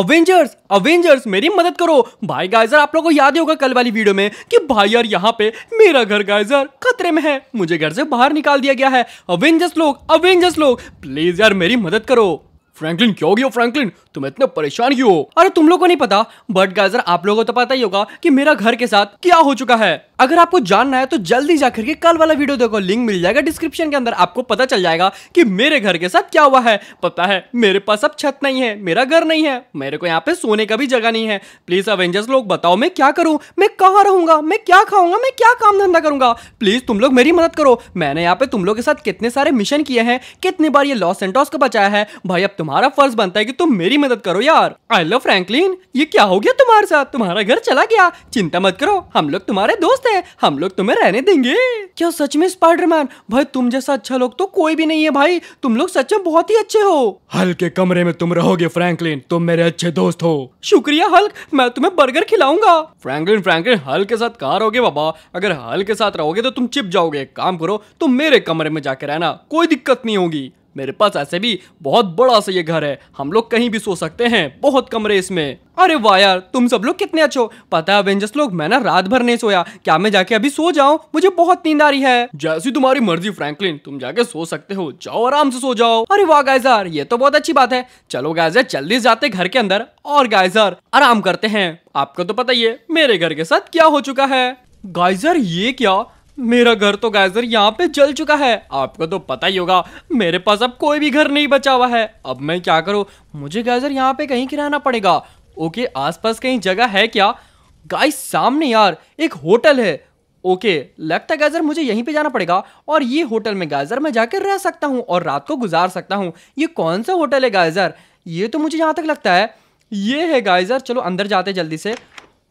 Avengers Avengers मेरी मदद करो भाई गाइजर आप लोगों को याद होगा कल वाली वीडियो में कि भाई यार यहाँ पे मेरा घर गाइजर खतरे में है मुझे घर से बाहर निकाल दिया गया है अवेंजर्स लोग अवेंजर्स लोग प्लीज यार मेरी मदद करो फ्रैंकलिन क्यों हो फ्रैंकलिन तुम इतने परेशान क्यों हो अरे तुम लोग को नहीं पता बट गाइजर आप लोगों को तो पता ही होगा कि मेरा घर के साथ क्या हो चुका है अगर आपको जानना है तो जल्दी जाकर के कल वाला वीडियो देखो लिंक मिल जाएगा डिस्क्रिप्शन के अंदर आपको पता चल जाएगा कि मेरे घर के साथ क्या हुआ है पता है मेरे पास अब छत नहीं है मेरा घर नहीं है मेरे को यहाँ पे सोने का भी जगह नहीं है प्लीज अवेंजर्स लोग बताओ मैं क्या करूँ मैं कहाँ रहूंगा मैं क्या खाऊंगा मैं क्या काम धंधा करूंगा प्लीज तुम लोग मेरी मदद करो मैंने यहाँ पे तुम लोग के साथ कितने सारे मिशन किए हैं कितनी बार ये लॉस एंटॉस को बचाया है भाई अब तुम्हारा फर्ज बनता है कि तुम मेरी मदद करो यार आई लव फ्रैंकलिन ये क्या हो गया तुम्हारे साथ तुम्हारा घर चला गया चिंता मत करो हम लोग तुम्हारे दोस्त हैं हम लोग तुम्हें रहने देंगे क्या सच में स्पाइडरमैन भाई तुम जैसा अच्छा लोग तो कोई भी नहीं है भाई तुम लोग सच में बहुत ही अच्छे हो हल्के कमरे में तुम रहोगे फ्रैंकलिन तुम मेरे अच्छे दोस्त हो शुक्रिया हल्क मैं तुम्हें बर्गर खिलाऊंगा फ्रैंकलिन फ्रैंकलिन हल के साथ कहा रहोगे बाबा अगर हल के साथ रहोगे तो तुम चिप जाओगे काम करो तुम मेरे कमरे में जाके रहना कोई दिक्कत नहीं होगी मेरे पास ऐसे भी बहुत बड़ा सा ये घर है हम लोग कहीं भी सो सकते हैं बहुत कमरे इसमें अरे वाह यार तुम सब लोग कितने अच्छे हो पता है अवेंजर्स लोग मैं ना रात भर नहीं सोया क्या मैं जाके अभी सो जाऊं मुझे बहुत नींद आ रही है जैसी तुम्हारी मर्जी फ्रैंकलिन तुम जाके सो सकते हो जाओ आराम से सो जाओ अरे वाह गायजार ये तो बहुत अच्छी बात है चलो गायजर जल्दी जाते घर के अंदर और गायजर आराम करते हैं आपको तो पता ही है मेरे घर के साथ क्या हो चुका है गाइजर ये क्या मेरा घर तो गाजर यहाँ पे जल चुका है आपको तो पता ही होगा मेरे पास अब कोई भी घर नहीं बचा हुआ है अब मैं क्या करूँ मुझे गाजर यहाँ पे कहीं किराना पड़ेगा ओके आसपास कहीं जगह है क्या गाइस सामने यार एक होटल है ओके लगता है गाजर मुझे यहीं पे जाना पड़ेगा और ये होटल में गाजर मैं जाकर रह सकता हूँ और रात को गुजार सकता हूँ ये कौन सा होटल है गाजर ये तो मुझे यहाँ तक लगता है ये है गाइजर चलो अंदर जाते जल्दी से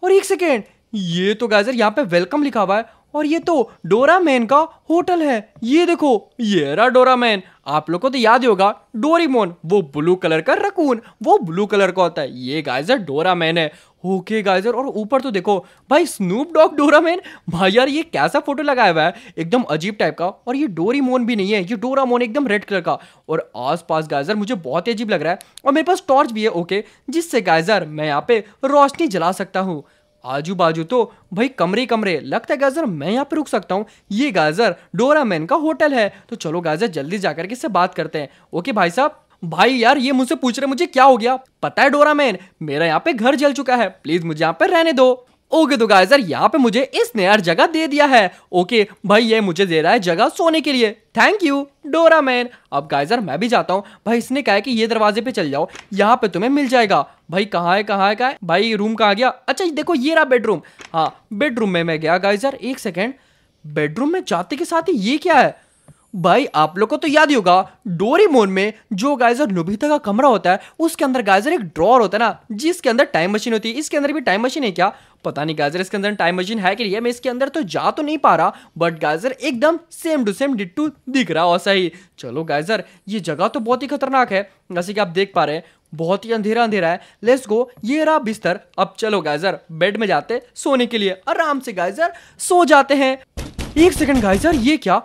और एक सेकेंड ये तो गाइजर यहाँ पे वेलकम लिखा हुआ है और ये तो डोरा मैन का होटल है ये देखो ये रहा मैन आप लोगों को तो याद होगा डोरीमोन वो ब्लू कलर का रकून वो ब्लू कलर का होता है ये गाइजर मैन है ओके गाइजर और ऊपर तो देखो भाई स्नूप डॉग मैन भाई यार ये कैसा फोटो लगाया हुआ है एकदम अजीब टाइप का और ये डोरीमोन भी नहीं है ये डोरा मोन एकदम रेड कलर का और आस पास गाइजर मुझे बहुत ही अजीब लग रहा है और मेरे पास टॉर्च भी है ओके जिससे गाइजर मैं यहाँ पे रोशनी जला सकता हूँ आजू बाजू तो भाई कमरे कमरे लगता है गाजर मैं यहाँ पे रुक सकता हूँ ये गाजर डोरा मैन का होटल है तो चलो गाजर जल्दी जाकर के इससे बात करते हैं ओके भाई साहब भाई यार ये मुझसे पूछ रहे मुझे क्या हो गया पता है डोरा मैन मेरा यहाँ पे घर जल चुका है प्लीज मुझे यहाँ पे रहने दो ओके तो गाइस यार यहाँ पे मुझे इसने यार जगह दे दिया है ओके भाई ये मुझे दे रहा है जगह सोने के लिए थैंक यू डोरा मैन अब गाइजर मैं भी जाता हूँ भाई इसने कहा है कि ये दरवाजे पे चल जाओ यहाँ पे तुम्हें मिल जाएगा भाई कहाँ है कहाँ है कहाँ है भाई रूम कहाँ गया अच्छा देखो ये रहा बेडरूम हाँ बेडरूम में मैं गया गाइजर एक सेकेंड बेडरूम में जाते के साथ ही ये क्या है भाई आप लोग को तो याद ही होगा डोरीमोन में जो गाइजर नोबिता का कमरा होता है उसके अंदर गाइजर एक ड्रॉर होता है ना जिसके अंदर टाइम मशीन होती है इसके अंदर भी टाइम मशीन है क्या पता नहीं गाइजर इसके अंदर टाइम मशीन है कि नहीं है मैं इसके अंदर तो जा तो नहीं पा रहा बट गाइजर एकदम सेम टू सेम डिटू दिख रहा वैसा ही चलो गाइजर ये जगह तो बहुत ही खतरनाक है जैसे कि आप देख पा रहे हैं बहुत ही अंधेरा अंधेरा है लेट्स गो ये रहा बिस्तर अब चलो गाइजर बेड में जाते सोने के लिए आराम से गाइजर सो जाते हैं एक सेकेंड गाइजर ये क्या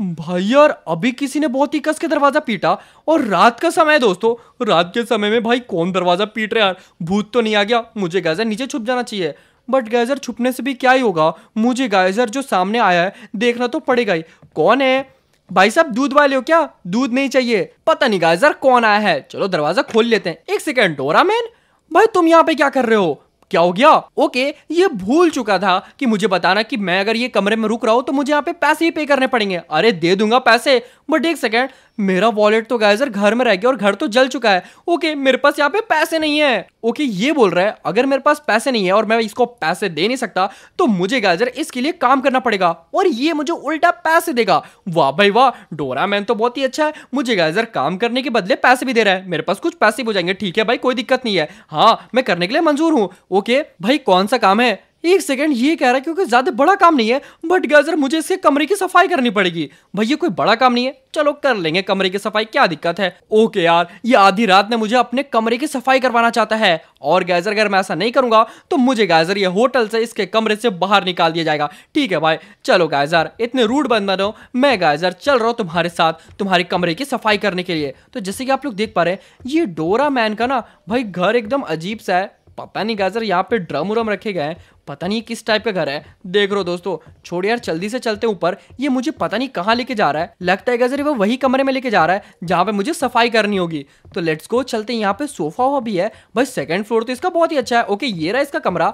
भाई यार अभी किसी ने बहुत ही कस के दरवाजा पीटा और रात का समय है दोस्तों रात के समय में भाई कौन दरवाजा पीट रहा यार भूत तो नहीं आ गया मुझे गैजर नीचे छुप जाना चाहिए बट गैजर छुपने से भी क्या ही होगा मुझे गैजर जो सामने आया है देखना तो पड़ेगा ही कौन है भाई साहब दूध वाले हो क्या दूध नहीं चाहिए पता नहीं गाइजर कौन आया है चलो दरवाजा खोल लेते हैं एक सेकेंड डोरा मैन भाई तुम यहाँ पे क्या कर रहे हो क्या हो गया ओके ये भूल चुका था कि मुझे बताना कि मैं अगर ये कमरे में रुक रहा हूं तो मुझे यहाँ पे पैसे ही पे करने पड़ेंगे अरे दे दूंगा पैसे बट एक सेकेंड मेरा वॉलेट तो गायजर घर में रह गया और घर तो जल चुका है ओके मेरे पास यहाँ पे पैसे नहीं है ओके ये बोल रहा है अगर मेरे पास पैसे नहीं है और मैं इसको पैसे दे नहीं सकता तो मुझे गायजर इसके लिए काम करना पड़ेगा और ये मुझे उल्टा पैसे देगा वाह भाई वाह डोरा मैन तो बहुत ही अच्छा है मुझे गायजर काम करने के बदले पैसे भी दे रहा है मेरे पास कुछ पैसे भी हो जाएंगे ठीक है भाई कोई दिक्कत नहीं है हाँ मैं करने के लिए मंजूर हूँ ओके भाई कौन सा काम है एक सेकेंड ये कह रहा है क्योंकि ज़्यादा बड़ा काम नहीं है बट गजर मुझे इसके कमरे की सफाई करनी पड़ेगी भैया कोई बड़ा काम नहीं है चलो कर लेंगे कमरे की सफाई क्या दिक्कत है ओके यार ये आधी रात में मुझे अपने कमरे की सफाई करवाना चाहता है और गैजर अगर मैं ऐसा नहीं करूंगा तो मुझे गैजर ये होटल से इसके कमरे से बाहर निकाल दिया जाएगा ठीक है भाई चलो गैजर इतने रूट बंद बनो मैं गैजर चल रहा हूँ तुम्हारे साथ तुम्हारे कमरे की सफाई करने के लिए तो जैसे कि आप लोग देख पा रहे हैं ये डोरा मैन का ना भाई घर एकदम अजीब सा है पता नहीं गाजर यहाँ पे ड्रम उरम रखे गए हैं पता नहीं किस टाइप का घर है देख रो दोस्तों छोड़ यार जल्दी से चलते ऊपर ये मुझे पता नहीं कहाँ लेके जा रहा है लगता है गाजर वो वही कमरे में लेके जा रहा है जहाँ पे मुझे सफाई करनी होगी तो लेट्स गो चलते हैं यहाँ पे सोफा हुआ भी है भाई सेकेंड फ्लोर तो इसका बहुत ही अच्छा है ओके ये रहा इसका कमरा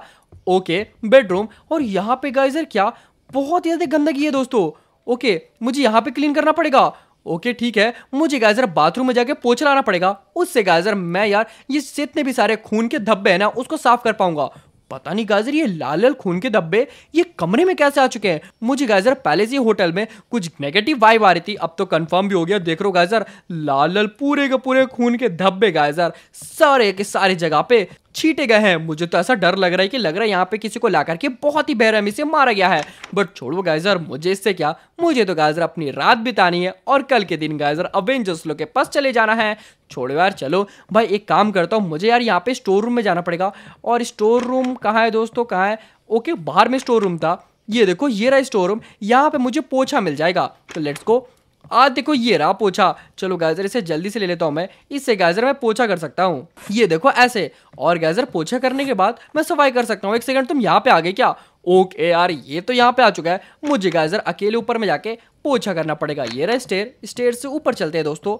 ओके बेडरूम और यहाँ पे गाइजर क्या बहुत ही ज़्यादा गंदगी है दोस्तों ओके मुझे यहाँ पे क्लीन करना पड़ेगा ओके ठीक है मुझे गाजर बाथरूम में जाके पोछ लाना पड़ेगा उससे गाजर मैं यार ये जितने भी सारे खून के धब्बे हैं ना उसको साफ कर पाऊंगा पता नहीं गाजर ये लाल लाल खून के धब्बे ये कमरे में कैसे आ चुके हैं मुझे गाजर पहले से होटल में कुछ नेगेटिव वाइब आ रही थी अब तो कंफर्म भी हो गया देख रो गाजर लाल लाल पूरे के पूरे खून के धब्बे गाजर सारे के सारे जगह पे छीटे गए हैं मुझे तो ऐसा डर लग रहा है कि लग रहा है यहाँ पे किसी को ला करके बहुत ही बेरहमी से मारा गया है बट छोड़ो गाइजर मुझे इससे क्या मुझे तो गाइजर अपनी रात बितानी है और कल के दिन गाइजर अवेंजर्स लोग के पास चले जाना है छोड़ो यार चलो भाई एक काम करता हूँ मुझे यार यहाँ पे स्टोर रूम में जाना पड़ेगा और स्टोर रूम कहाँ है दोस्तों कहाँ है ओके बाहर में स्टोर रूम था ये देखो ये रहा स्टोर रूम यहाँ पे मुझे पोछा मिल जाएगा तो लेट्स को आज देखो ये रहा पोछा चलो गाजर इसे जल्दी से ले लेता हूँ मैं इससे गाजर मैं पोछा कर सकता हूँ ये देखो ऐसे और गाजर पोछा करने के बाद मैं सफाई कर सकता हूँ एक सेकंड तुम यहाँ पे आ गए क्या ओके यार ये तो यहाँ पे आ चुका है मुझे गाजर अकेले ऊपर में जाके पोछा करना पड़ेगा ये रहा स्टेयर स्टेयर से ऊपर चलते हैं दोस्तों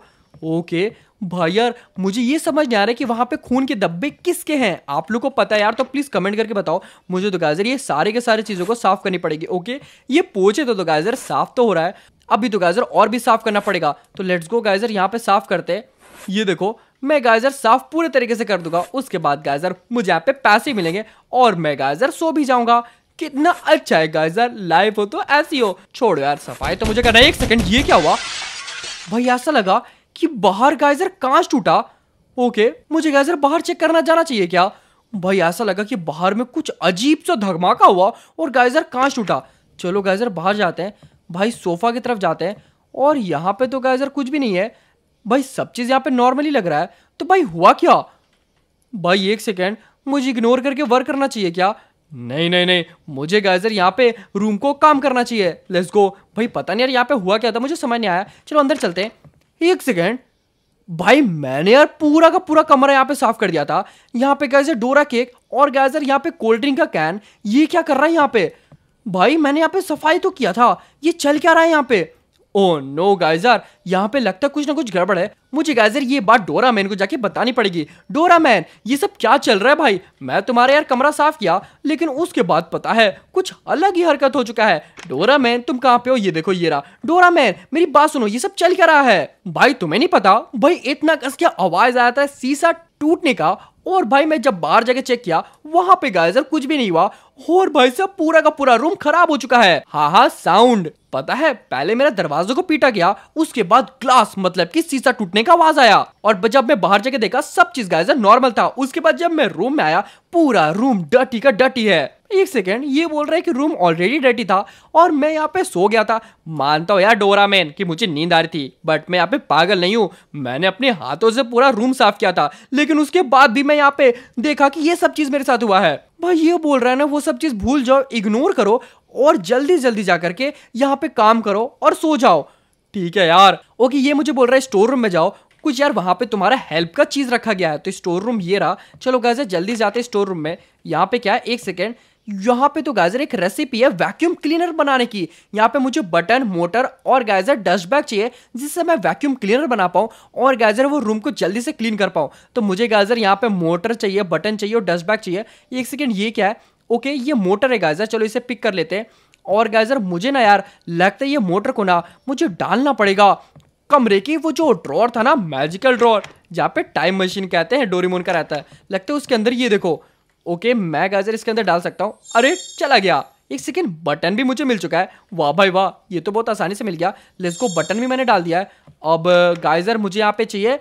ओके भाई यार मुझे ये समझ नहीं आ रहा है कि वहाँ पे खून के डब्बे किसके हैं आप लोग को पता है यार तो प्लीज़ कमेंट करके बताओ मुझे तो गाजर ये सारे के सारे चीज़ों को साफ करनी पड़ेगी ओके ये पोछे तो, तो गाजर साफ तो हो रहा है अभी तो गाइजर और भी साफ करना पड़ेगा तो लेट्स गो गाइजर यहाँ पे साफ करते हैं ये देखो मैं गाइजर साफ पूरे तरीके से कर दूंगा उसके बाद गाइजर मुझे यहाँ पे पैसे मिलेंगे और मैं गाइजर सो भी जाऊंगा कितना अच्छा है गाइजर लाइफ हो तो ऐसी हो छोड़ो यार सफाई तो मुझे करना एक सेकंड ये क्या हुआ भाई ऐसा लगा कि बाहर गाइजर कांच टूटा ओके मुझे गाइजर बाहर चेक करना जाना चाहिए क्या भाई ऐसा लगा कि बाहर में कुछ अजीब सा धमाका हुआ और गाइजर कांच टूटा चलो गाइजर बाहर जाते हैं भाई सोफ़ा की तरफ जाते हैं और यहाँ पे तो गाइजर कुछ भी नहीं है भाई सब चीज़ यहाँ पे नॉर्मली लग रहा है तो भाई हुआ क्या भाई एक सेकेंड मुझे इग्नोर करके वर्क करना चाहिए क्या नहीं नहीं नहीं मुझे गाइजर यहाँ पे रूम को काम करना चाहिए लेट्स गो भाई पता नहीं यार यहाँ पे हुआ क्या था मुझे समझ नहीं आया चलो अंदर चलते हैं एक सेकेंड भाई मैंने यार पूरा का पूरा कमरा यहाँ पे साफ कर दिया था यहाँ पे गाइजर डोरा केक और गाइजर यहाँ पे कोल्ड ड्रिंक का कैन ये क्या कर रहा है यहाँ पे भाई मैंने यहाँ पे सफाई तो किया था ये चल क्या रहा है यहाँ पे ओ नो गाइजर यहाँ पे लगता कुछ ना कुछ गड़बड़ है मुझे गाइजर ये बात डोरा मैन को जाके बतानी पड़ेगी डोरा मैन ये सब क्या चल रहा है भाई मैं तुम्हारा यार कमरा साफ किया लेकिन उसके बाद पता है कुछ अलग ही हरकत हो चुका है डोरा मैन तुम कहाँ पे हो ये देखो ये रहा डोरा मैन मेरी बात सुनो ये सब चल क्या रहा है भाई तुम्हें नहीं पता भाई इतना कस क्या आवाज आया था सीसा टूटने का और भाई मैं जब बाहर जाके चेक किया वहां पे गाइजर कुछ भी नहीं हुआ और भाई साहब पूरा का पूरा रूम खराब हो चुका है हा हा साउंड पता है पहले मेरा दरवाजे को पीटा गया उसके बाद ग्लास मतलब कि शीशा टूटने का आवाज आया और जब मैं बाहर जाके देखा सब चीज गाय नॉर्मल था उसके बाद जब मैं रूम में आया पूरा रूम डटी का डटी है एक सेकेंड ये बोल रहा है कि रूम ऑलरेडी डटी था और मैं यहाँ पे सो गया था मानता हूँ यार डोरा मैन की मुझे नींद आ रही थी बट मैं यहाँ पे पागल नहीं हूँ मैंने अपने हाथों से पूरा रूम साफ किया था लेकिन उसके बाद भी मैं यहाँ पे देखा कि ये सब चीज़ मेरे साथ हुआ है भाई ये बोल रहा है ना वो सब चीज़ भूल जाओ इग्नोर करो और जल्दी जल्दी जा करके यहाँ पे काम करो और सो जाओ ठीक है यार ओके ये मुझे बोल रहा है स्टोर रूम में जाओ कुछ यार वहाँ पे तुम्हारा हेल्प का चीज़ रखा गया है तो स्टोर रूम ये रहा चलो गाजा जल्दी जाते स्टोर रूम में यहाँ पे क्या है एक सेकेंड यहाँ पे तो गाइजर एक रेसिपी है वैक्यूम क्लीनर बनाने की यहाँ पे मुझे बटन मोटर और गाइजर डस्ट बैग चाहिए जिससे मैं वैक्यूम क्लीनर बना पाऊँ और गाइजर वो रूम को जल्दी से क्लीन कर पाऊँ तो मुझे गाइजर यहाँ पे मोटर चाहिए बटन चाहिए और डस्ट बैग चाहिए एक सेकेंड ये क्या है ओके ये मोटर है गाइजर चलो इसे पिक कर लेते हैं और गाइजर मुझे ना यार लगता है ये मोटर को ना मुझे डालना पड़ेगा कमरे की वो जो ड्रॉर था ना मैजिकल ड्रॉर जहाँ पे टाइम मशीन कहते हैं डोरीमोन का रहता है लगता है उसके अंदर ये देखो ओके मैं गाजर इसके अंदर डाल सकता हूँ अरे चला गया एक सेकेंड बटन भी मुझे मिल चुका है वाह भाई वाह ये तो बहुत आसानी से मिल गया लेट्स गो बटन भी मैंने डाल दिया है अब गाइजर मुझे यहाँ पे चाहिए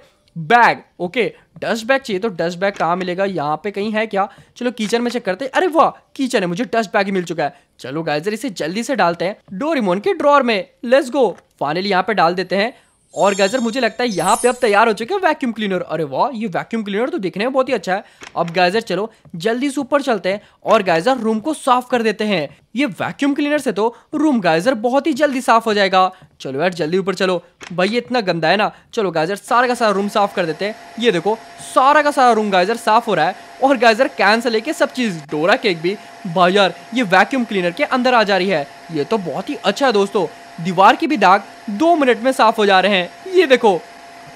बैग ओके डस्ट बैग चाहिए तो डस्ट बैग कहाँ मिलेगा यहाँ पे कहीं है क्या चलो किचन में चेक करते हैं अरे वाह किचन है मुझे डस्ट बैग ही मिल चुका है चलो गाइजर इसे जल्दी से डालते हैं डोरीमोन के ड्रॉर में लेट्स गो फाइनली यहाँ पे डाल देते हैं और गैजर मुझे लगता है यहाँ पे अब तैयार हो चुके हैं वैक्यूम क्लीनर अरे वाह ये वैक्यूम क्लीनर तो दिखने में बहुत ही अच्छा है अब गैजर चलो जल्दी से ऊपर चलते हैं और गैजर रूम को साफ कर देते हैं ये वैक्यूम क्लीनर से तो रूम गैजर बहुत ही जल्दी साफ हो जाएगा चलो यार जल्दी ऊपर चलो भाई ये इतना गंदा है ना चलो गाइजर सारा का सारा रूम साफ कर देते हैं ये देखो सारा का सारा रूम गाइजर साफ हो रहा है और गाइजर कैन से लेके सब चीज़ डोरा केक भी भाई यार ये वैक्यूम क्लीनर के अंदर आ जा रही है ये तो बहुत ही अच्छा है दोस्तों दीवार के भी दाग दो मिनट में साफ हो जा रहे हैं ये देखो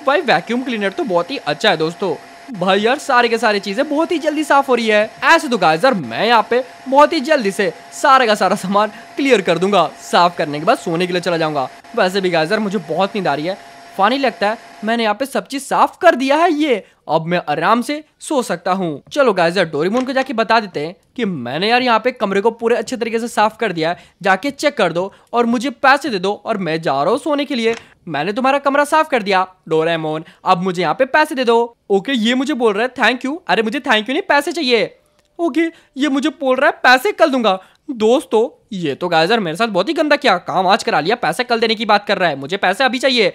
भाई वैक्यूम क्लीनर तो बहुत ही अच्छा है दोस्तों भाई यार सारे के सारे चीजें बहुत ही जल्दी साफ हो रही है ऐसे तो गाय मैं यहाँ पे बहुत ही जल्दी से सारे का सारा सामान क्लियर कर दूंगा साफ करने के बाद सोने के लिए चला जाऊंगा वैसे भी गाय मुझे बहुत नींद आ रही है फानी लगता है मैंने यहाँ पे सब चीज साफ कर दिया है ये अब मैं आराम से सो सकता हूँ चलो गाइजर डोरीमोन को जाके बता देते हैं कि मैंने यार यहाँ पे कमरे को पूरे अच्छे तरीके से साफ कर दिया है जाके चेक कर दो और मुझे पैसे दे दो और मैं जा रहा हूँ सोने के लिए मैंने तुम्हारा कमरा साफ कर दिया डोरेमोन अब मुझे यहाँ पे पैसे दे दो ओके ये मुझे बोल रहा है थैंक यू अरे मुझे थैंक यू नहीं पैसे चाहिए ओके ये मुझे बोल रहा है पैसे कल दूंगा दोस्तों ये तो गाजर मेरे साथ बहुत ही गंदा किया काम आज करा लिया पैसे कल देने की बात कर रहा है मुझे पैसे अभी चाहिए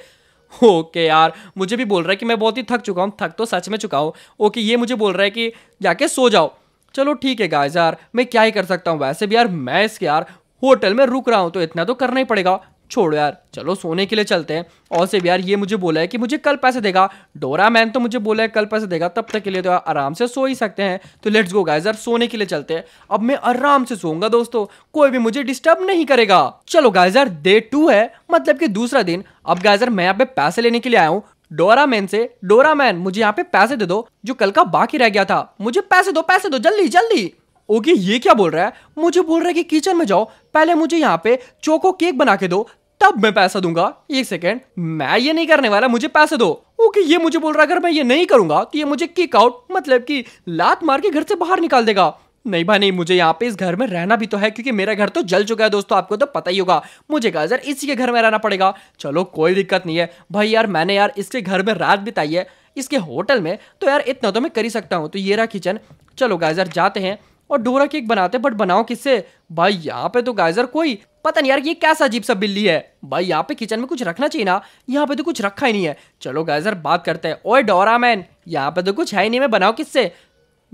ओके यार मुझे भी बोल रहा है कि मैं बहुत ही थक चुका हूँ थक तो सच में चुका हूँ ओके ये मुझे बोल रहा है कि जाके सो जाओ चलो ठीक है गाइस यार मैं क्या ही कर सकता हूँ वैसे भी यार मैं इसके यार होटल में रुक रहा हूँ तो इतना तो करना ही पड़ेगा छोड़ो यार चलो सोने के लिए चलते हैं और से भी यार ये मुझे बोला है कि मुझे कल पैसे देगा डोरा मैन तो मुझे बोला है कल पैसे देगा तब तक के लिए तो यार आराम से सो ही सकते हैं तो लेट्स गो गाइस यार सोने के लिए चलते हैं अब मैं आराम से सोऊंगा दोस्तों कोई भी मुझे डिस्टर्ब नहीं करेगा चलो गाइजर डे टू है मतलब की दूसरा दिन अब गाइजर मैं यहाँ पे पैसे लेने के लिए आया हूँ डोरामैन से डोरामैन मुझे यहाँ पे पैसे दे दो जो कल का बाकी रह गया था मुझे पैसे दो पैसे दो जल्दी जल्दी ओके ये क्या बोल रहा है मुझे बोल रहा है कि किचन में जाओ पहले मुझे यहाँ पे चोको केक बना के दो तब मैं पैसा दूंगा एक सेकेंड मैं ये नहीं करने वाला मुझे पैसे दो ओके ये मुझे बोल रहा है अगर मैं ये नहीं करूंगा तो ये मुझे किक आउट मतलब कि लात मार के घर से बाहर निकाल देगा नहीं भाई नहीं मुझे यहाँ पे इस घर में रहना भी तो है क्योंकि मेरा घर तो जल चुका है दोस्तों आपको तो पता ही होगा मुझे गाजर इसी के घर में रहना पड़ेगा चलो कोई दिक्कत नहीं है भाई यार मैंने यार इसके घर में रात बिताई है इसके होटल में तो यार इतना तो मैं कर ही सकता हूँ तो ये रहा किचन चलो गाइजर जाते हैं और डोरा केक बनाते बट बनाओ किससे भाई यहाँ पे तो गाइजर कोई पता नहीं यार ये कैसा अजीब सा बिल्ली है भाई यहाँ पे किचन में कुछ रखना चाहिए ना यहाँ पे तो कुछ रखा ही नहीं है चलो गाइजर बात करते हैं ओए डोरा मैन यहाँ पे तो कुछ है ही नहीं मैं बनाओ किससे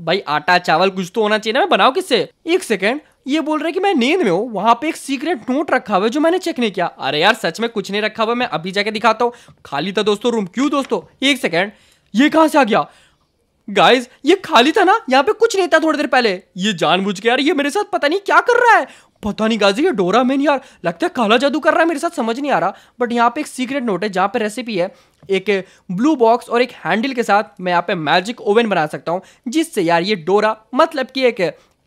भाई आटा चावल कुछ तो होना चाहिए ना मैं बनाओ किससे एक सेकेंड ये बोल रहा है कि मैं नींद में हूँ वहाँ पे एक सीक्रेट नोट रखा हुआ है जो मैंने चेक नहीं किया अरे यार सच में कुछ नहीं रखा हुआ मैं अभी जाके दिखाता हूँ खाली था दोस्तों रूम क्यों दोस्तों एक सेकेंड ये कहाँ से आ गया गाइस ये खाली था ना यहाँ पे कुछ नहीं था थोड़ी देर पहले ये जानबूझ के यार ये मेरे साथ पता नहीं क्या कर रहा है पता नहीं गाजी ये डोरा मैन यार लगता है काला जादू कर रहा है मेरे साथ समझ नहीं आ रहा बट यहाँ पे एक सीक्रेट नोट है जहाँ पे रेसिपी है एक ब्लू बॉक्स और एक हैंडल के साथ मैं यहाँ पे मैजिक ओवन बना सकता हूँ जिससे यार ये डोरा मतलब कि एक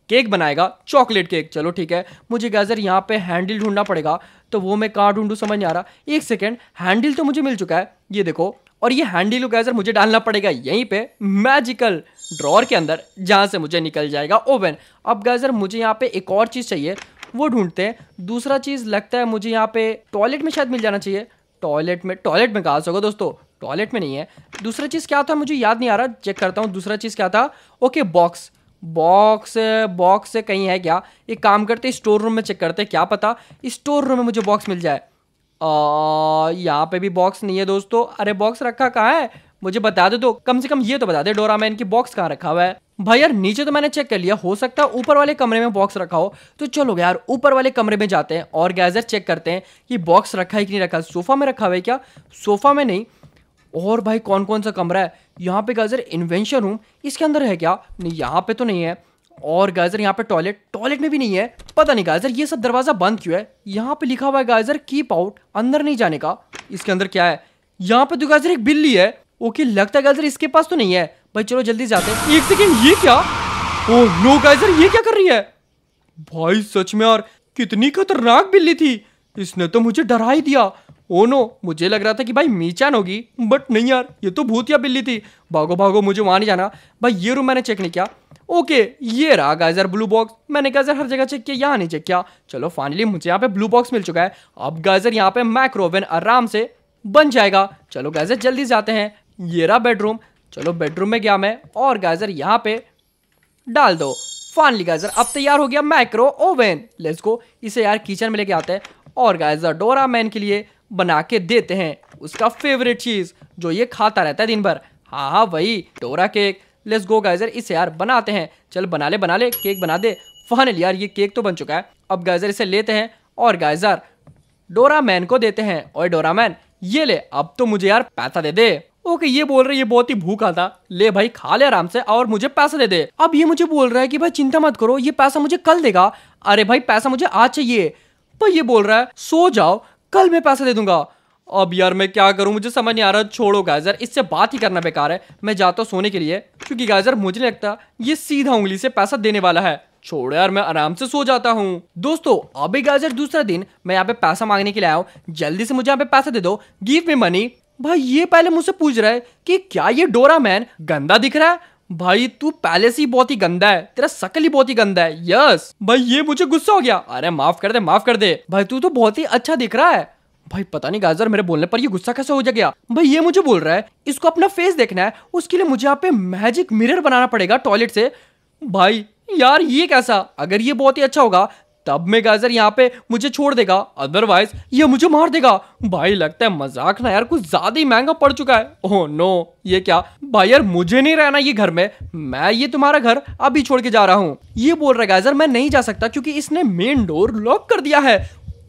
केक बनाएगा चॉकलेट केक चलो ठीक है मुझे गाजर यहाँ पे हैंडल ढूंढना पड़ेगा तो वो मैं कहाँ ढूंढूँ समझ नहीं आ रहा एक सेकेंड हैंडल तो मुझे मिल चुका है ये देखो और ये हैंडी लुकाइजर मुझे डालना पड़ेगा यहीं पे मैजिकल ड्रॉर के अंदर जहाँ से मुझे निकल जाएगा ओवन अब गाइजर मुझे यहाँ पे एक और चीज़ चाहिए वो ढूंढते हैं दूसरा चीज़ लगता है मुझे यहाँ पे टॉयलेट में शायद मिल जाना चाहिए टॉयलेट में टॉयलेट में कहा होगा दोस्तों टॉयलेट में नहीं है दूसरा चीज़ क्या था मुझे याद नहीं आ रहा चेक करता हूँ दूसरा चीज़ क्या था ओके बॉक्स बॉक्स बॉक्स कहीं है क्या एक काम करते स्टोर रूम में चेक करते क्या पता स्टोर रूम में मुझे बॉक्स मिल जाए यहाँ पे भी बॉक्स नहीं है दोस्तों अरे बॉक्स रखा कहाँ है मुझे बता दे दो कम से कम ये तो बता दे डोरा मैन की बॉक्स कहाँ रखा हुआ है भाई यार नीचे तो मैंने चेक कर लिया हो सकता है ऊपर वाले कमरे में बॉक्स रखा हो तो चलो यार ऊपर वाले कमरे में जाते हैं और गैजर चेक करते हैं कि बॉक्स रखा है कि नहीं रखा सोफा में रखा हुआ है क्या सोफा में नहीं और भाई कौन कौन सा कमरा है यहाँ पे गैजर इन्वेंशन रूम इसके अंदर है क्या नहीं यहाँ पे तो नहीं है और गाइजर यहाँ पे टॉयलेट टॉयलेट में भी नहीं है पता नहीं गाइजर ये सब दरवाजा बंद क्यों है यहाँ पे लिखा हुआ है गाइजर कीप आउट अंदर नहीं जाने का इसके अंदर क्या है यहाँ पे तो गाइजर एक बिल्ली है ओके लगता है गाइजर इसके पास तो नहीं है भाई चलो जल्दी जाते हैं एक सेकेंड ये क्या ओ नो गाइजर ये क्या कर रही है भाई सच में यार कितनी खतरनाक बिल्ली थी इसने तो मुझे डरा ही दिया ओ oh नो मुझे लग रहा था कि भाई मीचान होगी बट नहीं यार ये तो भूत या बिल्ली थी भागो भागो मुझे वहाँ नहीं जाना भाई ये रूम मैंने चेक नहीं किया ओके ये रहा गाइजर ब्लू बॉक्स मैंने गाइजर हर जगह चेक किया यहाँ नहीं चेक किया चलो फाइनली मुझे यहाँ पे ब्लू बॉक्स मिल चुका है अब गाइजर यहाँ पे माइक्रोवेन आराम से बन जाएगा चलो गाइजर जल्दी जाते हैं ये रहा बेडरूम चलो बेडरूम में गया मैं और गाइजर यहाँ पे डाल दो फाइनली गाइजर अब तैयार हो गया माइक्रो ओवन लेट्स गो इसे यार किचन में लेके आते हैं और गाइजर डोरा मैन के लिए बना के देते हैं उसका फेवरेट चीज़ जो ये खाता रहता है दिन भर हाँ हाँ वही Dora cake let's go geyser इसे यार बनाते हैं चल बना ले बना ले केक बना दे फाइनल यार ये केक तो बन चुका है अब गाइजर इसे लेते हैं और गाइजर डोरा मैन को देते हैं और डोरा मैन ये ले अब तो मुझे यार पैसा दे दे ओके ये बोल रहा है ये बहुत ही भूखा था ले भाई खा ले आराम से और मुझे पैसा दे दे अब ये मुझे बोल रहा है कि भाई चिंता मत करो ये पैसा मुझे कल देगा अरे भाई पैसा मुझे आज चाहिए पर तो ये बोल रहा है सो जाओ कल मैं पैसा दे दूंगा अब यार मैं क्या करूं मुझे समझ नहीं आ रहा छोड़ो गाजर इससे बात ही करना बेकार है मैं जाता हूँ सोने के लिए क्योंकि गाजर मुझे नहीं लगता ये सीधा उंगली से पैसा देने वाला है छोड़ यार मैं आराम से सो जाता हूँ दोस्तों अभी गाजर दूसरा दिन मैं यहाँ पे पैसा मांगने के लिए आया हूँ जल्दी से मुझे यहाँ पे पैसा दे दो गिव मी मनी भाई ये पहले मुझसे पूछ रहा है कि क्या ये डोरा मैन गंदा दिख रहा है भाई तू पहले से ही बहुत ही गंदा है तेरा शकल ही बहुत ही गंदा है यस भाई ये मुझे गुस्सा हो गया अरे माफ कर दे माफ कर दे भाई तू तो बहुत ही अच्छा दिख रहा है भाई पता नहीं गाजर मेरे बोलने पर ये गुस्सा कैसे हो गया भाई ये मुझे बोल रहा है इसको अपना फेस देखना है उसके लिए मुझे यहाँ पे मैजिक मिरर बनाना पड़ेगा टॉयलेट से भाई यार ये कैसा अगर ये बहुत ही अच्छा होगा तब में गाजर यहाँ पे मुझे छोड़ देगा अदरवाइज ये मुझे मार देगा भाई लगता है मजाक ना यार कुछ ज्यादा ही महंगा पड़ चुका है ओह oh नो ये क्या भाई यार मुझे नहीं रहना ये घर में मैं ये तुम्हारा घर अभी छोड़ के जा रहा हूँ ये बोल रहा है गाइजर मैं नहीं जा सकता क्योंकि इसने मेन डोर लॉक कर दिया है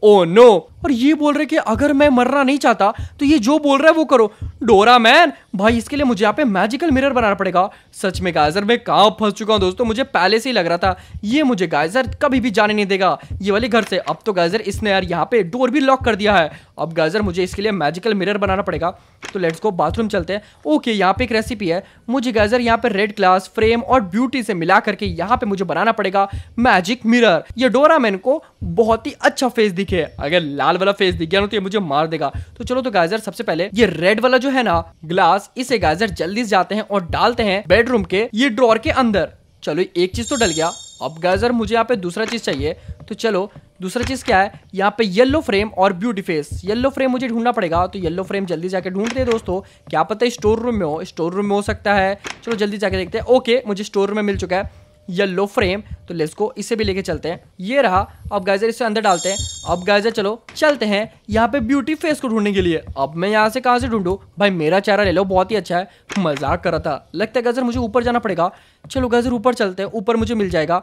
ओ oh नो और ये बोल रहे कि अगर मैं मरना नहीं चाहता तो ये जो बोल रहा है वो करो डोरा मैन भाई इसके लिए मुझे यहाँ पे मैजिकल मिरर बनाना पड़ेगा सच में गाइजर मैं कहाँ फंस चुका हूँ दोस्तों मुझे पहले से ही लग रहा था ये मुझे गाइजर कभी भी जाने नहीं देगा ये वाले घर से अब तो गाइजर इसने यार यहाँ पे डोर भी लॉक कर दिया है अब गाइजर मुझे इसके लिए मैजिकल मिरर बनाना पड़ेगा तो लेट्स गो बाथरूम चलते हैं ओके यहाँ पे एक रेसिपी है मुझे गैजर यहाँ पे रेड ग्लास फ्रेम और ब्यूटी से मिला करके यहाँ पे मुझे बनाना पड़ेगा मैजिक मिरर ये डोरामैन को बहुत ही अच्छा फेस दिखे अगर लाल वाला फेस दिख गया ना तो ये मुझे मार देगा तो चलो तो गैजर सबसे पहले ये रेड वाला जो है ना ग्लास इसे गैजर जल्दी से जाते हैं और डालते हैं बेडरूम के ये ड्रॉर के अंदर चलो एक चीज तो डल गया अब गाजर मुझे यहाँ पे दूसरा चीज़ चाहिए तो चलो दूसरा चीज़ क्या है यहाँ पे येलो फ्रेम और ब्यूटी फेस येलो फ्रेम मुझे ढूंढना पड़ेगा तो येलो फ्रेम जल्दी जाके ढूंढते हैं दोस्तों क्या पता है स्टोर रूम में हो स्टोर रूम में हो सकता है चलो जल्दी जाके देखते हैं ओके मुझे स्टोर रूम में मिल चुका है येलो फ्रेम तो लेट्स को इसे भी लेके चलते हैं ये रहा अब गाइजर इसे अंदर डालते हैं अब गाइजर चलो चलते हैं यहाँ पे ब्यूटी फेस को ढूंढने के लिए अब मैं यहाँ से कहाँ से ढूंढू भाई मेरा चेहरा ले लो बहुत ही अच्छा है मजाक कर रहा था लगता है गाइजर मुझे ऊपर जाना पड़ेगा चलो गाइजर ऊपर चलते हैं ऊपर मुझे मिल जाएगा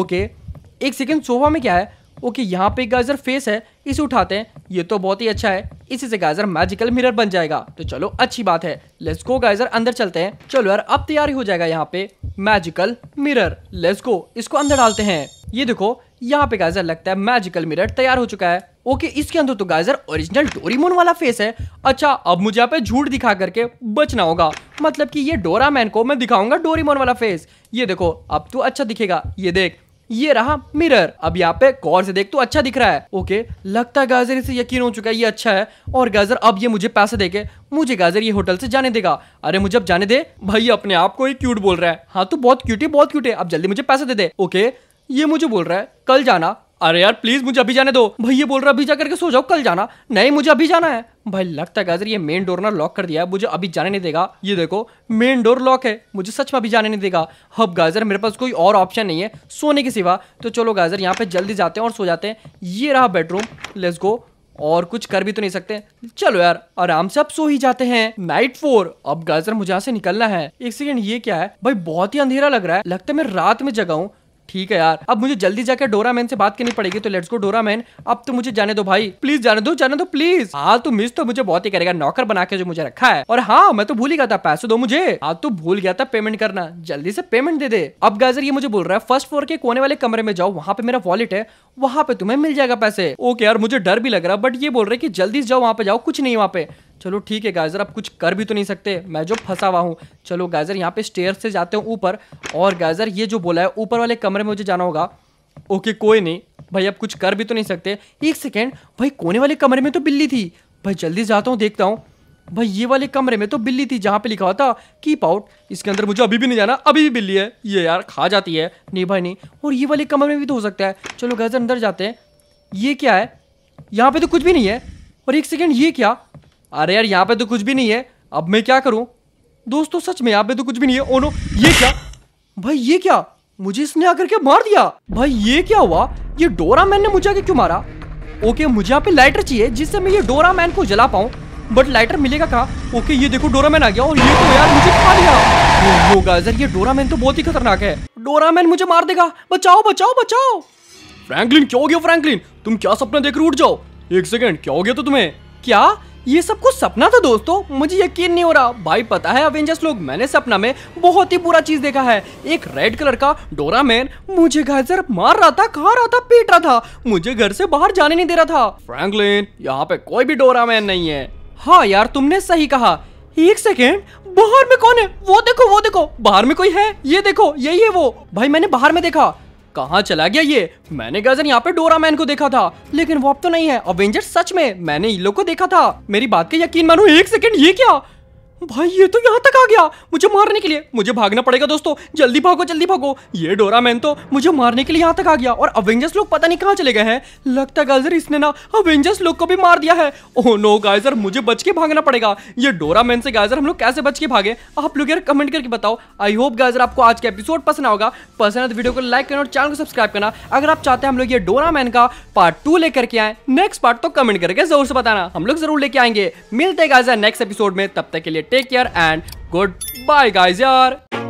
ओके एक सेकेंड सोफा में क्या है ओके यहाँ पे एक गाइजर फेस है इसे उठाते हैं ये तो बहुत ही अच्छा है इसी से गाइजर मैजिकल मिरर बन जाएगा तो चलो अच्छी बात है लेट्स गो गाइजर अंदर चलते हैं चलो यार अब तैयार हो जाएगा यहाँ पे मैजिकल मिरर लेट्स गो इसको अंदर डालते हैं ये देखो यहाँ पे गाइजर लगता है मैजिकल मिरर तैयार हो चुका है ओके इसके अंदर तो गाइजर ओरिजिनल डोरीमोन वाला फेस है अच्छा अब मुझे यहाँ पे झूठ दिखा करके बचना होगा मतलब कि ये डोरा मैन को मैं दिखाऊंगा डोरीमोन वाला फेस ये देखो अब तो अच्छा दिखेगा ये देख ये रहा मिरर अब यहाँ पे गौर से देख तो अच्छा दिख रहा है ओके लगता है गाजर इसे यकीन हो चुका है ये अच्छा है और गाजर अब ये मुझे पैसे देके मुझे गाजर ये होटल से जाने देगा अरे मुझे अब जाने दे भाई अपने आप को ही क्यूट बोल रहा है हाँ तो बहुत क्यूट है बहुत क्यूट है अब जल्दी मुझे पैसे दे दे ओके ये मुझे बोल रहा है कल जाना अरे यार प्लीज मुझे अभी जाने दो भाई ये बोल रहा अभी जा करके सो जाओ कल जाना नहीं मुझे अभी जाना है भाई लगता है गाजर ये मेन डोर ना लॉक कर दिया है मुझे अभी जाने नहीं देगा ये देखो मेन डोर लॉक है मुझे सच में अभी जाने नहीं देगा अब गाजर मेरे पास कोई और ऑप्शन नहीं है सोने के सिवा तो चलो गाजर यहाँ पे जल्दी जाते हैं और सो जाते हैं ये रहा बेडरूम लेट्स गो और कुछ कर भी तो नहीं सकते चलो यार आराम से अब सो ही जाते हैं नाइट फोर अब गाजर मुझे यहाँ से निकलना है एक सेकेंड ये क्या है भाई बहुत ही अंधेरा लग रहा है लगता है मैं रात में जगाऊ ठीक है यार अब मुझे जल्दी जाकर डोरा मैन से बात करनी पड़ेगी तो लेट्स गो डोरा मैन अब तो मुझे जाने दो भाई प्लीज जाने दो जाने दो प्लीज हाँ तो मिस तो मुझे बहुत ही करेगा नौकर बना के जो मुझे रखा है और हाँ मैं तो भूल ही गया था पैसे दो मुझे हाँ तू भूल गया था पेमेंट करना जल्दी से पेमेंट दे दे अब गाजर ये मुझे बोल रहा है फर्स्ट फ्लोर के कोने वाले कमरे में जाओ वहाँ पे मेरा वॉलेट है वहाँ पे तुम्हें मिल जाएगा पैसे ओके यार मुझे डर भी लग रहा है बट ये बोल रहे की जल्दी जाओ वहाँ पे जाओ कुछ नहीं वहाँ पे चलो ठीक है गाजर आप कुछ कर भी तो नहीं सकते मैं जो फंसा हुआ हूँ चलो गाजर यहाँ पे स्टेयर से जाते हूँ ऊपर और गाजर ये जो बोला है ऊपर वाले कमरे में मुझे जाना होगा ओके कोई नहीं भाई आप कुछ कर भी तो नहीं सकते एक सेकेंड भाई कोने वाले कमरे में तो बिल्ली थी भाई जल्दी जाता हूँ देखता हूँ भाई ये वाले कमरे में तो बिल्ली थी जहाँ पे लिखा हुआ था कीप आउट इसके अंदर मुझे अभी भी नहीं जाना अभी भी बिल्ली है ये यार खा जाती है नहीं भाई नहीं और ये वाले कमरे में भी तो हो सकता है चलो गाइज़र अंदर जाते हैं ये क्या है यहाँ पे तो कुछ भी नहीं है और एक सेकेंड ये क्या अरे यार यहाँ पे तो कुछ भी नहीं है अब मैं क्या करूँ दोस्तों सच में यहाँ पे तो कुछ भी नहीं है ओनो ये क्या भाई ये क्या मुझे इसने आकर के मार दिया भाई ये क्या हुआ ये डोरा मैन ने मुझे आके क्यों मारा ओके मुझे यहाँ पे लाइटर चाहिए जिससे मैं ये डोरा मैन को जला पाऊँ बट लाइटर मिलेगा कहा ओके ये देखो मैन आ गया और ये तो यार मुझे खा लिया गाजर ये मैन तो बहुत ही खतरनाक है डोरा मैन मुझे मार देगा बचाओ बचाओ बचाओ फ्रैंकलिन क्या हो गया फ्रैंकलिन तुम क्या सपना देखकर उठ जाओ एक सेकंड क्या हो गया तो तुम्हें क्या ये सब कुछ सपना था दोस्तों मुझे यकीन नहीं हो रहा भाई पता है अवेंजर्स लोग मैंने सपना में बहुत ही बुरा चीज देखा है एक रेड कलर का डोरा मैन मुझे गाजर मार रहा था खा रहा था पीट रहा था मुझे घर से बाहर जाने नहीं दे रहा था फ्रैंकलिन यहाँ पे कोई भी डोरा मैन नहीं है हाँ यार तुमने सही कहा एक सेकेंड बाहर में कौन है वो देखो वो देखो बाहर में कोई है ये देखो यही है वो भाई मैंने बाहर में देखा कहाँ चला गया ये मैंने गजन यहाँ पे डोरा मैन को देखा था लेकिन वो अब तो नहीं है अवेंजर सच में मैंने इन लोग को देखा था मेरी बात का यकीन मानो एक सेकंड ये क्या भाई ये तो यहाँ तक आ गया मुझे मारने के लिए मुझे भागना पड़ेगा दोस्तों जल्दी भागो जल्दी भागो ये डोरा मैन तो मुझे मारने के लिए यहाँ तक आ गया और अवेंजर्स लोग पता नहीं कहाँ चले गए हैं लगता है गाइजर इसने ना अवेंजर्स लोग को भी मार दिया है ओह नो गाइजर मुझे बच के भागना पड़ेगा ये डोरा मैन से गाइजर हम लोग कैसे बच के भागे आप लोग यार कमेंट करके बताओ आई होप गाइजर आपको आज का एपिसोड पसंद आओगे पसंद है तो वीडियो को लाइक करना और चैनल को सब्सक्राइब करना अगर आप चाहते हैं हम लोग ये डोरा मैन का पार्ट टू लेकर के आए नेक्स्ट पार्ट तो कमेंट करके जरूर से बताना हम लोग जरूर लेके आएंगे मिलते गाइजर नेक्स्ट एपिसोड में तब तक के लिए take care and goodbye guys yaar